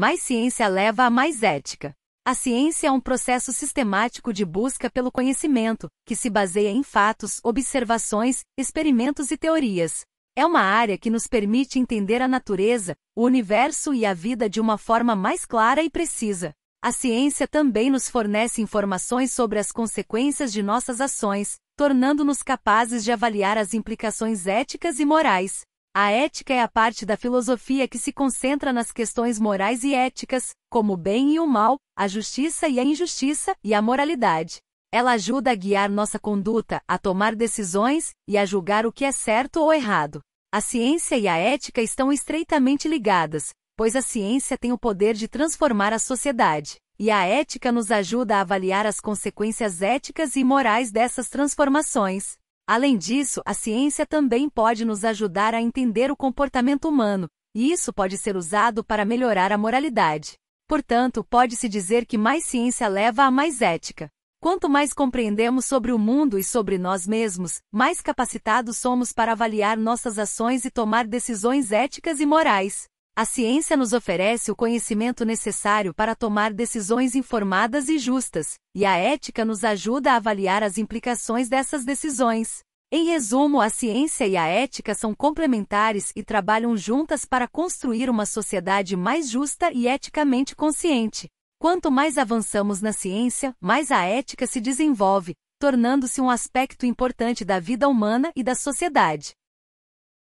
mais ciência leva a mais ética. A ciência é um processo sistemático de busca pelo conhecimento, que se baseia em fatos, observações, experimentos e teorias. É uma área que nos permite entender a natureza, o universo e a vida de uma forma mais clara e precisa. A ciência também nos fornece informações sobre as consequências de nossas ações, tornando-nos capazes de avaliar as implicações éticas e morais. A ética é a parte da filosofia que se concentra nas questões morais e éticas, como o bem e o mal, a justiça e a injustiça, e a moralidade. Ela ajuda a guiar nossa conduta, a tomar decisões e a julgar o que é certo ou errado. A ciência e a ética estão estreitamente ligadas, pois a ciência tem o poder de transformar a sociedade, e a ética nos ajuda a avaliar as consequências éticas e morais dessas transformações. Além disso, a ciência também pode nos ajudar a entender o comportamento humano, e isso pode ser usado para melhorar a moralidade. Portanto, pode-se dizer que mais ciência leva a mais ética. Quanto mais compreendemos sobre o mundo e sobre nós mesmos, mais capacitados somos para avaliar nossas ações e tomar decisões éticas e morais. A ciência nos oferece o conhecimento necessário para tomar decisões informadas e justas, e a ética nos ajuda a avaliar as implicações dessas decisões. Em resumo, a ciência e a ética são complementares e trabalham juntas para construir uma sociedade mais justa e eticamente consciente. Quanto mais avançamos na ciência, mais a ética se desenvolve, tornando-se um aspecto importante da vida humana e da sociedade.